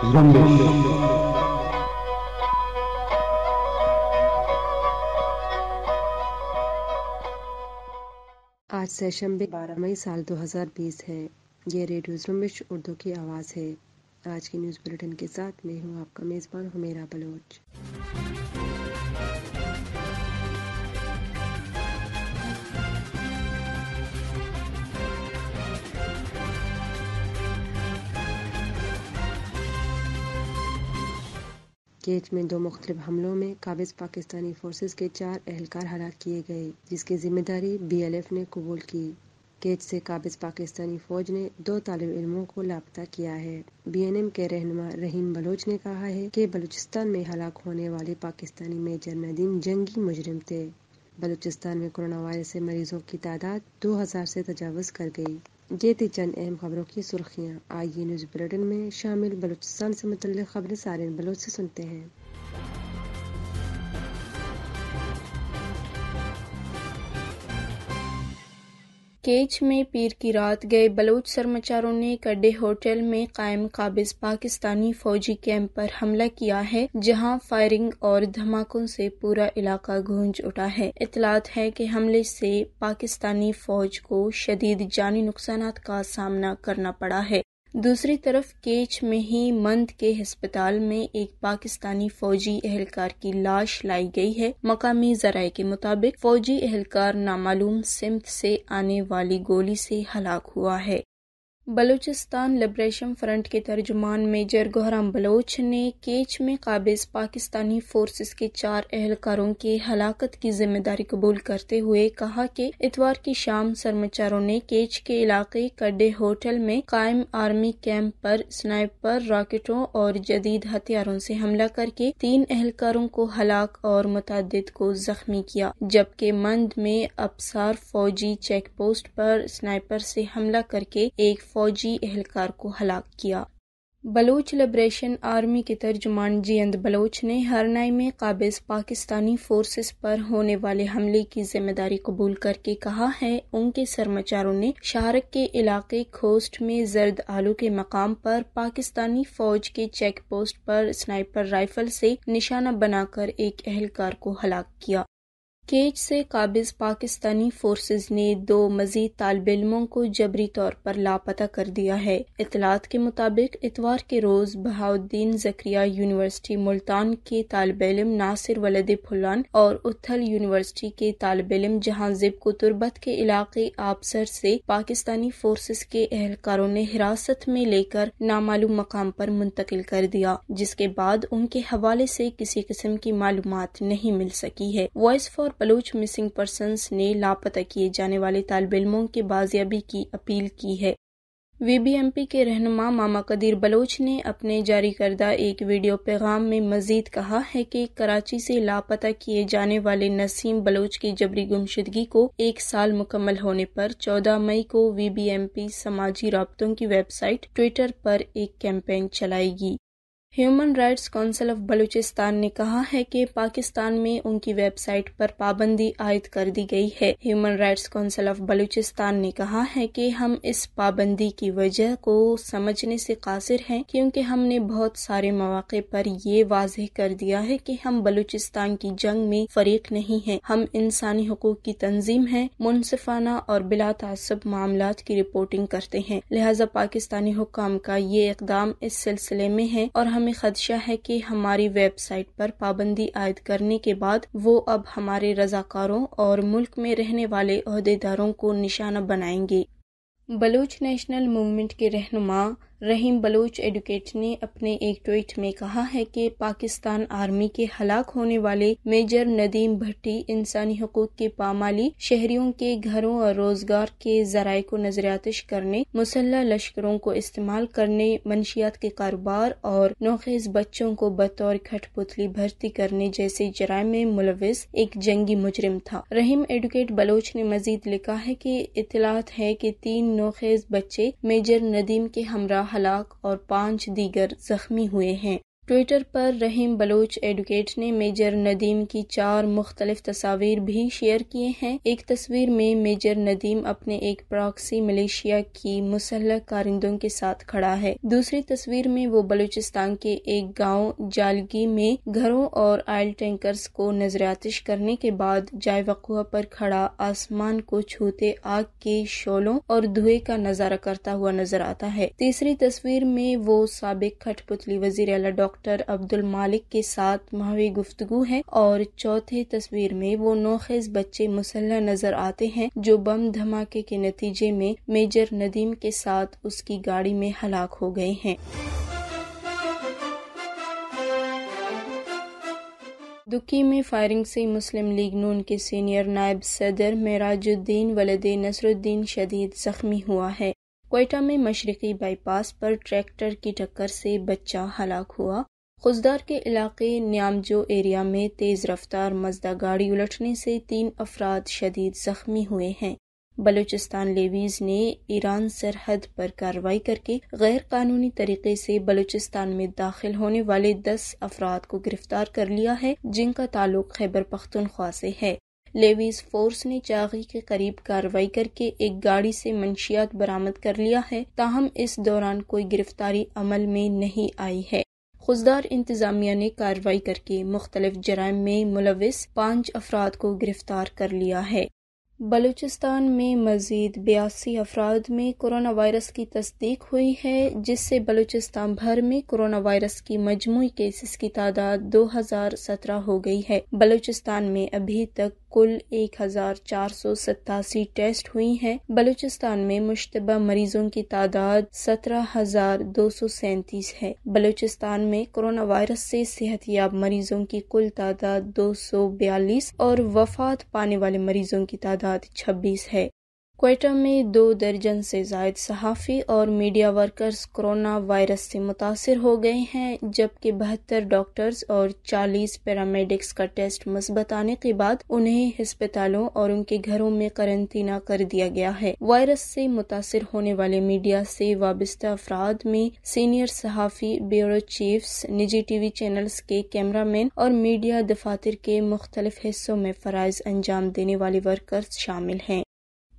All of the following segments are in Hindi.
आज आज सेशंबे बारह मई साल 2020 है यह रेडियो जुम्बिश उर्दू की आवाज़ है आज के न्यूज़ बुलेटिन के साथ मैं हूँ आपका मेज़बान हमेरा बलोच केच में दो मुख्तलिफ हमलों में काबिज पाकिस्तानी फोर्सेस के चार एहलकार हलाक किए गए जिसकी जिम्मेदारी बी एल एफ ने कबूल की केच से काबिज पाकिस्तानी फौज ने दो तालब इलमों को लापता किया है बी एन एम के रहनमा रहीम बलोच ने कहा है कि बलूचिस्तान में हलाक होने वाले पाकिस्तानी मेजर नदीम जंगी मुजरिम थे बलूचिस्तान में कोरोना वायरस से मरीजों की तादाद दो हजार से तजावज़ कर गई ये थी चंद अहम खबरों की सुर्खियाँ आइए न्यूज़ बुलेटिन में शामिल बलूचिस्तान से मुतल खबरें सारे बलोच से सुनते हैं केच में पीर की रात गए बलोच सरमाचारों ने कडे होटल में कायम काबिज पाकिस्तानी फौजी कैंप पर हमला किया है जहां फायरिंग और धमाकों से पूरा इलाका गूंज उठा है इतलात है कि हमले से पाकिस्तानी फौज को शदीद जानी नुकसान का सामना करना पड़ा है दूसरी तरफ केच में ही मंद के हस्पताल में एक पाकिस्तानी फौजी एहलकार की लाश लाई गई है मकामी जराये के मुताबिक फौजी एहलकार नामालूम सिमत से आने वाली गोली से हलाक हुआ है बलूचिस्तान लिबरेशन फ्रंट के तर्जुमान मेजर गोहराम बलोच ने केच में काबिज पाकिस्तानी फोर्सेस के चार एहलकारों के हलाकत की जिम्मेदारी कबूल करते हुए कहा कि इतवार की शाम सरमाचारों ने केच के इलाके कड्डे होटल में कायम आर्मी कैंप पर स्नाइपर रॉकेटों और जदीद हथियारों से हमला करके तीन एहलकारों को हलाक और मुतद को जख्मी किया जबकि मंद में अपसार फौजी चेक पोस्ट पर स्नाइपर से हमला करके एक फौजी एहलकार को हलाक किया बलोच लिब्रेशन आर्मी के तर्जुमान जियंद बलोच ने हरनाई में काबिज पाकिस्तानी फोर्सेस पर होने वाले हमले की जिम्मेदारी कबूल करके कहा है उनके सरमाचारों ने शारक के इलाके खोस्ट में जर्द आलू के मकाम पर पाकिस्तानी फौज के चेक पोस्ट पर स्नाइपर राइफल से निशाना बनाकर एक एहलकार को हलाक किया केज से काबिज पाकिस्तानी फोर्सेज ने दो मजीद तालब इलमों को जबरी तौर पर लापता कर दिया है इतलात के मुताबिक इतवार के रोज बहाउद्दीन जक्रिया यूनिवर्सिटी मुल्तान के तालब इलम नासिर वलद फुलान और उथल यूनिवर्सिटी के तालब इलम जिब को तुरबत के इलाके आपसर से पाकिस्तानी फोर्सेज के एहलकारों ने हिरासत में लेकर नामालूम मकाम पर मुंतकिल कर दिया जिसके बाद उनके हवाले से किसी किस्म की मालूम नहीं मिल सकी है voice for Baloch missing persons ने लापता किए जाने वाले तालब इलमों के बाजियाबी की अपील की है वीबीएमपी के रहनुमा मामा कदीर बलोच ने अपने जारी करदा एक वीडियो पैगाम में मजीद कहा है कि कराची से लापता किए जाने वाले नसीम बलोच की जबरी गुमशुदगी को एक साल मुकम्मल होने पर 14 मई को वीबीएमपी समाजी रबतों की वेबसाइट ट्विटर पर एक कैंपेन चलाएगी human rights council of Balochistan ने कहा है कि पाकिस्तान में उनकी वेबसाइट पर पाबंदी आयद कर दी गई है human rights council of Balochistan ने कहा है कि हम इस पाबंदी की वजह को समझने से कासिर हैं क्योंकि हमने बहुत सारे मौाक़ पर ये वाजह कर दिया है कि हम बलूचिस्तान की जंग में फरीक नहीं है हम इंसानी हकूक की तंजीम है मुनसिफाना और बिला तसब मामला की रिपोर्टिंग करते हैं लिहाजा पाकिस्तानी हुकाम का ये इकदाम इस सिलसिले में है और हम हमें खदशा है कि हमारी वेबसाइट पर पाबंदी आयद करने के बाद वो अब हमारे रजाकारों और मुल्क में रहने वाले अहदेदारों को निशाना बनाएंगे बलूच नेशनल मूवमेंट के रहनुमा रहीम बलोच एडवोकेट ने अपने एक ट्वीट में कहा है कि पाकिस्तान आर्मी के हलाक होने वाले मेजर नदीम भट्टी इंसानी हकूक के पामाली शहरियों के घरों और रोजगार के जराये को नजरियातश करने मुसल्ह लश्करों को इस्तेमाल करने मनशियात के कारोबार और नोखेज बच्चों को बतौर खटपुतली भर्ती करने जैसे जराय में मुलविस एक जंगी मुजरिम था रहीम एडवोकेट बलोच ने मजीद लिखा है की इतलात है की तीन नोखेज बच्चे मेजर नदीम के हमरा हलाक और पांच दीगर जख्मी हुए हैं ट्विटर पर रहीम बलोच एडवोकेट ने मेजर नदीम की चार मुख्तलिफ तस्वीर भी शेयर किए हैं एक तस्वीर में मेजर नदीम अपने एक प्रॉक्सी मलेशिया की मुसलह कारिंदों के साथ खड़ा है दूसरी तस्वीर में वो बलूचिस्तान के एक गाँव जालगी में घरों और आयल टैंकर्स को नजरातश करने के बाद जाय वकुआ पर खड़ा आसमान को छूते आग के शोलों और धुए का नजारा करता हुआ नजर आता है तीसरी तस्वीर में वो सबक खटपुतली वजीर अला डॉक्टर डॉक्टर अब्दुल मालिक के साथ माहवी गुफ्तगु है और चौथे तस्वीर में वो नोखेज बच्चे मुसल्ह नजर आते हैं जो बम धमाके के नतीजे में मेजर नदीम के साथ उसकी गाड़ी में हलाक हो गए हैं दुखी में फायरिंग से मुस्लिम लीग नून के सीनियर नायब सदर मेराजुद्दीन वलदे नसरुद्दीन शदीद जख्मी हुआ है कोयटा में मशरकी बाईपास पर ट्रैक्टर की टक्कर से बच्चा हलाक हुआ खुजदार के इलाके न्यामजो एरिया में तेज रफ्तार मजदा गाड़ी उलटने से तीन अफराद शदीद जख्मी हुए हैं बलूचिस्तान लेवीज ने ईरान सरहद पर कार्रवाई करके गैर कानूनी तरीके से बलूचिस्तान में दाखिल होने वाले दस अफराद को गिरफ्तार कर लिया है जिनका ताल्लुक खैबर पख्तनख्वा से है लेवीज फोर्स ने चागी के करीब कार्रवाई करके एक गाड़ी से मंशियात बरामद कर लिया है ताहम इस दौरान कोई गिरफ्तारी अमल में नहीं आई है खुजदार इंतजामिया ने कार्रवाई करके मुख्तलिफ जराइम में मुलविस पाँच अफराद को गिरफ्तार कर लिया है बलूचिस्तान में मजीद बयासी अफराद में कोरोना वायरस की तस्दीक हुई है जिससे बलूचिस्तान भर में कोरोना वायरस की मजमू केसेस की तादाद दो हजार सत्रह हो गई है बलूचिस्तान में अभी तक कुल एक हजार चार सौ सतासी टेस्ट हुई हैं बलूचिस्तान में मुशतबा मरीजों की तादाद सत्रह हजार दो सौ सैतीस है बलूचिस्तान में कोरोना वायरस से याब मरीजों की कुल तादाद दो सौ बयालीस और वफात पाने वाले मरीजों की तादाद छब्बीस है कोयटा में दो दर्जन से जायद सहाफ़ी और मीडिया वर्कर्स कोरोना वायरस से मुतासर हो गए हैं जबकि बहत्तर डॉक्टर्स और 40 पैरामेडिक्स का टेस्ट मस्बत आने के बाद उन्हें हस्पतालों और उनके घरों में करंतना कर दिया गया है वायरस से मुतासर होने वाले मीडिया से वाबस्ता अफराद में सीनियर सहाफ़ी ब्यूरो चीफ्स निजी टी वी चैनल्स के कैमरामैन और मीडिया दफातर के मुख्तलिफ हिस्सों में फ़रज़ अंजाम देने वाले वर्कर्स शामिल हैं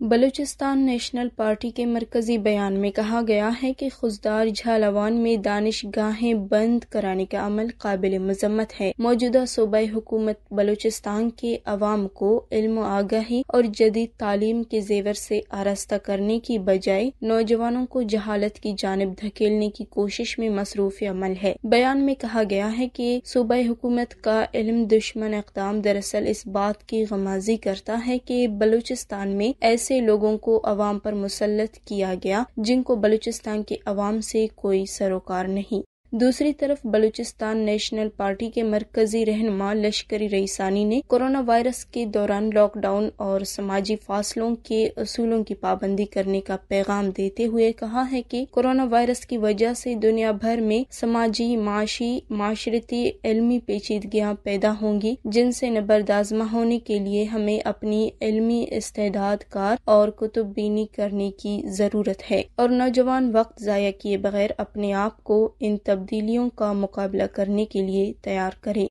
बलूचिस्तान नेशनल पार्टी के मरकजी बयान में कहा गया है कि खुजदार झालावान में दानिश गाहें बंद कराने का अमल काबिल मजम्मत है मौजूदा सूबाई हुकूमत बलूचिस्तान के अवाम को इल्म आगाही और जदीद तालीम के जेवर से आरास्ता करने की बजाय नौजवानों को जहालत की जानब धकेलने की कोशिश में मसरूफ अमल है बयान में कहा गया है की सूबाई हुकूमत का इल्म दुश्मन इकदाम दरअसल इस बात की गमाजी करता है की बलूचिस्तान में ऐसे ऐसे लोगों को अवाम पर मुसलत किया गया जिनको बलूचिस्तान की अवाम से कोई सरोकार नहीं दूसरी तरफ बलूचिस्तान नेशनल पार्टी के मरकजी रहनमा लश्करी रईसानी ने कोरोना वायरस के दौरान लॉकडाउन और समाजी फासलों के असूलों की पाबंदी करने का पैगाम देते हुए कहा है कि कोरोना वायरस की वजह से दुनिया भर में समाजी माशी माशरती इलमी पेचीदगियाँ पैदा होंगी जिनसे नबरदाजमा होने के लिए हमें अपनी इलमी इस्तेदाद कार और कुतुबीनी करने की जरूरत है और नौजवान वक्त ज़ाया किए बगैर अपने आप को इन तब तब्दीलियों का मुकाबला करने के लिए तैयार करें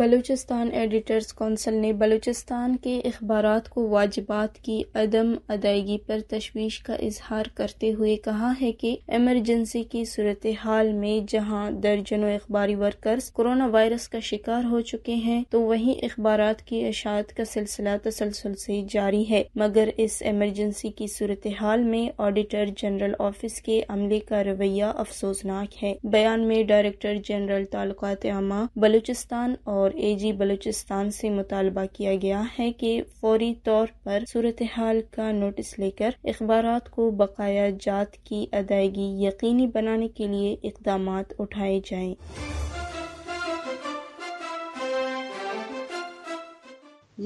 बलूचिस्तान एडिटर्स कौंसिल ने बलूचिस्तान के अखबार को वाजबात की अदम अदायगी पर तशवीश का इजहार करते हुए कहा है कि एमरजेंसी की सूरत हाल में जहां दर्जनों अखबारी वर्कर्स कोरोना वायरस का शिकार हो चुके हैं तो वहीं अखबार की अशात का सिलसिला तसलसल से जारी है मगर इस एमरजेंसी की सूरत हाल में ऑडिटर जनरल ऑफिस के अमले का रवैया अफसोसनाक है बयान में डायरेक्टर जनरल तालुकात आमा बलूचिस्तान और और एजी बलूचिस्तान से मुतालबा किया गया है कि फौरी तौर पर सूरत हाल का नोटिस लेकर अखबार को बकाया जात की अदायगी यकीनी बनाने के लिए इकदाम उठाए जाएं।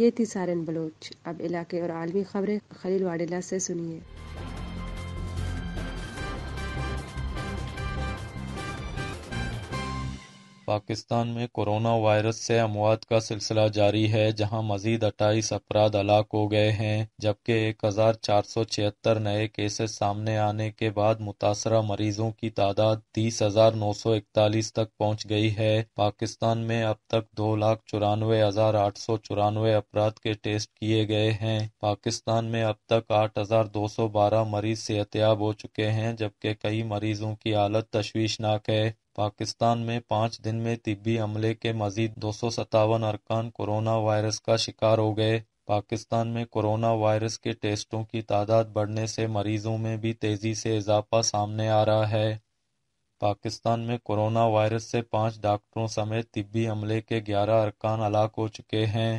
ये थी सारन बलोच अब इलाके और आलमी खबरें खलील वाडेला से सुनिए पाकिस्तान में कोरोना वायरस से अमवात का सिलसिला जारी है जहां मजीद अट्ठाईस अफराद हलाक हो गए हैं जबकि एक हजार चार सौ छिहत्तर नए केसेस सामने आने के बाद मुतासरा मरीजों की तादाद तीस हजार नौ सौ इकतालीस तक पहुंच गई है पाकिस्तान में अब तक दो लाख चौरानवे हजार आठ सौ चौरानवे अफराद के टेस्ट किए गए हैं पाकिस्तान में अब तक आठ हजार दो सौ बारह मरीज सेहतियाब हो चुके हैं जबकि कई मरीजों की हालत तशवीशनाक है पाकिस्तान में पाँच दिन में तिबी हमले के मजीद दो सौ सत्तावन अरकान कोरोना वायरस का शिकार हो गए पाकिस्तान में कोरोना वायरस के टेस्टों की तादाद बढ़ने से मरीजों में भी तेजी से इजाफा सामने आ रहा है पाकिस्तान में कोरोना वायरस से पाँच डॉक्टरों समेत तिबी हमले के ग्यारह अरकान हलाक हो चुके हैं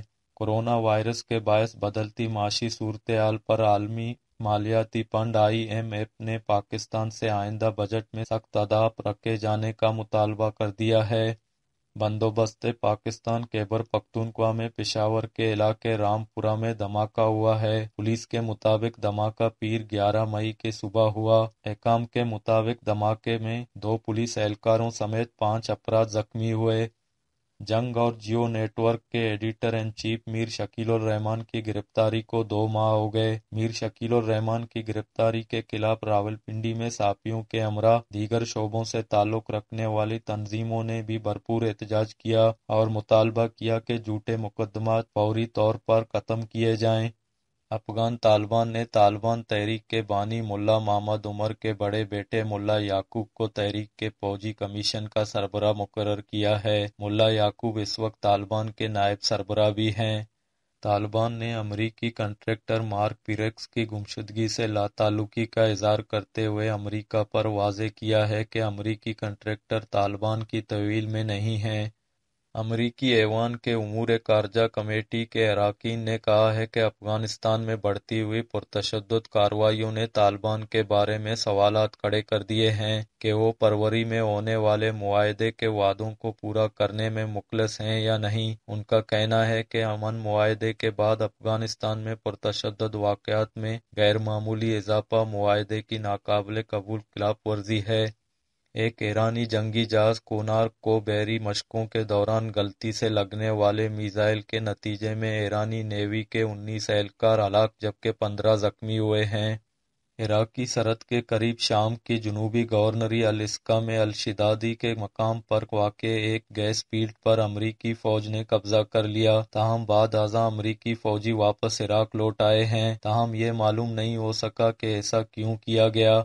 कोरोना वायरस के बायस बदलती माशी सूरत पर आलमी मालियाती फंड आई एम एफ ने पाकिस्तान से आइंदा बजट में सख्त अहदाफ रखे जाने का मुतालबा कर दिया है बंदोबस्त पाकिस्तान के केबर पख्तनख्वा में पिशावर के इलाके रामपुरा में धमाका हुआ है पुलिस के मुताबिक धमाका पीर ग्यारह मई के सुबह हुआ अहकाम के मुताबिक धमाके में दो पुलिस एहलकारों समेत पांच अपराध जख्मी हुए जंग और जियो नेटवर्क के editor in chief Mir Shakil Rahman की गिरफ्तारी को दो माह हो गए मीर शकील रहमान की गिरफ्तारी के खिलाफ रावलपिंडी में साफियों के हमरा दीगर शोबों से ताल्लुक रखने वाली तंजीमों ने भी भरपूर एहतजाज किया और मुतालबा किया कि झूठे मुकदमा फौरी तौर पर खत्म किए जाएं अफगान तालिबान ने तालिबान तहरीक के बानी मुल्ला मोहम्मद उमर के बड़े बेटे मुल्ला याकूब को तहरीक के फौजी कमीशन का सरबरा मुकर किया है मुल्ला याकूब इस वक्त तालिबान के नायब सरबरा भी हैं तालिबान ने अमरीकी कंट्रेक्टर मार्क पिरेक्स की गुमशुदगी से लातालुकी का इजहार करते हुए अमरीका पर वाजे किया है कि अमरीकी कंट्रैक्टर तालिबान की तवील में नहीं है अमरीकी ऐवान के उमूर कारजा कमेटी के अरकान ने कहा है कि अफगानिस्तान में बढ़ती हुई पुरतशद कार्रवाइयों ने तालिबान के बारे में सवाल खड़े कर दिए हैं कि वो फरवरी में होने वाले माहदे के वादों को पूरा करने में मुखलस हैं या नहीं उनका कहना है कि अमन माहदे के बाद अफगानिस्तान में पुरतशद वाक़ात में गैर मामूली इजाफा माहदे की नाकबले कबूल खिलाफ वर्जी है एक ईरानी जंगी जहाज कोनार्क को बैरी मशकों के दौरान गलती से लगने वाले मिसाइल के नतीजे में ईरानी नेवी के उन्नीस एहलकार हलाक जबकि पंद्रह जख्मी हुए हैं इराकी सरहद के करीब शाम की जनूबी गवर्नरी अलिस्का में अलशिदादी के मकाम पर वाक़ एक गैस फील्ड पर अमरीकी फ़ौज ने कब्जा कर लिया तहम बाद आजा अमरीकी फ़ौजी वापस इराक लौट आए हैं तहम यह मालूम नहीं हो सका कि ऐसा क्यों किया गया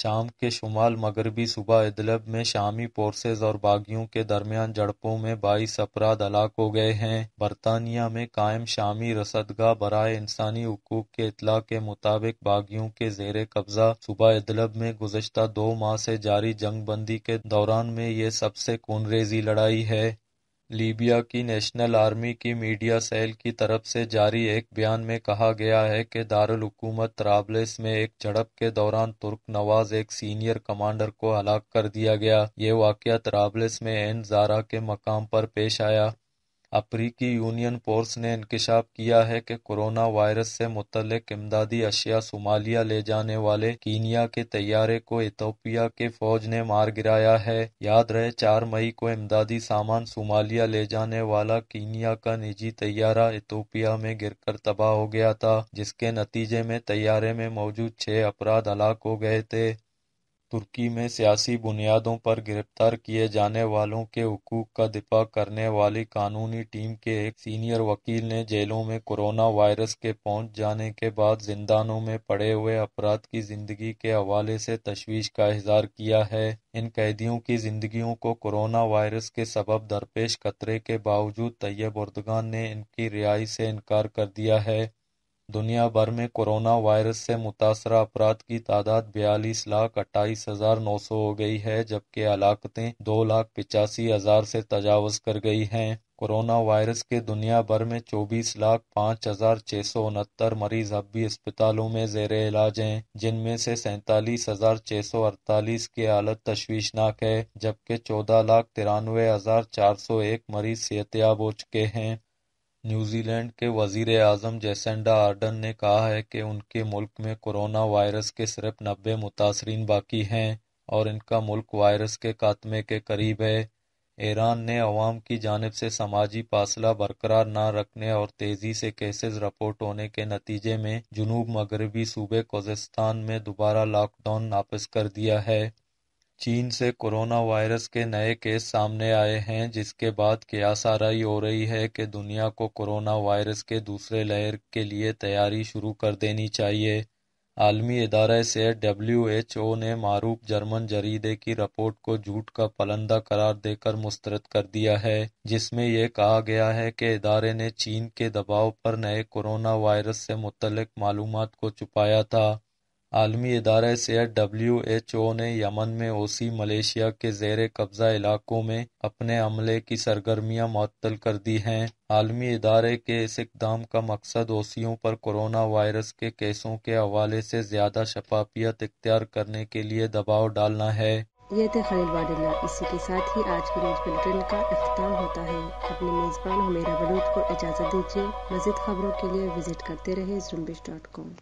शाम के शुमाल-मगरबी सूबा इदलिब में शामी फोर्सेज और बागियों के दरमियान झड़पों में बाईस अफराद हलाक हो गए हैं बरतानिया में कायम शामी रसदगा बरए इंसानी हकूक के इतला के मुताबिक बागियों के जेर कब्जा सूबा इदलिब में गुजशत दो माह से जारी जंग बंदी के दौरान में ये सबसे खूनरेजी लड़ाई है लीबिया की नेशनल आर्मी की मीडिया सेल की तरफ से जारी एक बयान में कहा गया है कि दारुलहकूमत तराबलिस में एक झड़प के दौरान तुर्क नवाज एक सीनियर कमांडर को हलाक कर दिया गया ये वाक़ तराबलिस में एन जारा के मकाम पर पेश आया अफ्रीकी यूनियन फोर्स ने इंकशाफ किया है कि कोरोना वायरस से मुतलक इमदादी अशिया सोमालिया ले जाने वाले कीनिया के तैयारे को इथोपिया के फौज ने मार गिराया है याद रहे चार मई को इमदादी सामान सोमालिया ले जाने वाला कीनिया का निजी तैयारा इथोपिया में गिरकर तबाह हो गया था जिसके नतीजे में तैयारे में मौजूद छह अपराध हलाक हो गए थे तुर्की में सियासी बुनियादों पर गिरफ्तार किए जाने वालों के हकूक का दिफा करने वाली कानूनी टीम के एक सीनियर वकील ने जेलों में कोरोना वायरस के पहुंच जाने के बाद जिंदानों में पड़े हुए अपराध की जिंदगी के हवाले से तशवीश का इजहार किया है इन कैदियों की जिंदगियों को कोरोना वायरस के सबब दरपेश खतरे के बावजूद तैयब उर्दगान ने इनकी रिहाई से इनकार कर दिया है दुनिया भर में कोरोना वायरस से मुतासरा अफराद की तादाद बयालीस लाख अट्ठाईस हजार नौ सौ हो गई है जबकि हलाकतें दो लाख पिचासी हजार से तजावज कर गई हैं कोरोना वायरस के दुनिया भर में चौबीस लाख पाँच हजार छः सौ उनहत्तर मरीज अब भी अस्पतालों में जेर इलाज हैं जिनमें से सैंतालीस हजार छः सौ अड़तालीस की हालत तशवीशनाक है जबकि चौदह लाख तिरानवे हजार चार सौ एक मरीज सेहतियाब हो चुके हैं न्यूजीलैंड के वजीर-ए-आजम जैसेंडा आर्डन ने कहा है कि उनके मुल्क में कोरोना वायरस के सिर्फ नब्बे मुतासरीन बाकी हैं और इनका मुल्क वायरस के खात्मे के करीब है। ईरान ने अवाम की जानब से समाजी फासला बरकरार न रखने और तेज़ी से केसेज रिपोर्ट होने के नतीजे में जनूब मगरबी सूबे खोजस्तान में दोबारा लॉकडाउन नापस कर दिया है चीन से कोरोना वायरस के नए केस सामने आए हैं जिसके बाद कियासाराई हो रही है कि दुनिया को कोरोना वायरस के दूसरे लहर के लिए तैयारी शुरू कर देनी चाहिए आलमी इदारे से डब्ल्यू एच ओ ने मारूफ जर्मन जरीदे की रिपोर्ट को झूठ का पलंदा करार देकर मुस्तरद कर दिया है जिसमें यह कहा गया है कि इदारे ने चीन के दबाव पर नए कोरोना वायरस से मुतलक मालूम को छुपाया था आलमी इदारा सेहत ओ ने यमन में ओसी मलेशिया के जेर कब्जा इलाकों में अपने अमले की सरगर्मियाँ मअतल कर दी हैं आलमी इदारे के इस इकदाम का मकसद ओसियों पर कोरोना वायरस के केसों के हवाले से ज़्यादा शफाफियत इख्तियार करने के लिए दबाव डालना है ये थे खलील वाडिल्ला इसी के साथ ही आज के न्यूज बुलेटिन का अख्ताम होता है अपने मेज़बान हुमेरा बलूद को इजाज़त दीजिए मजीद खबरों के लिए विजिट करते रहे जुम्बिश डॉट कॉम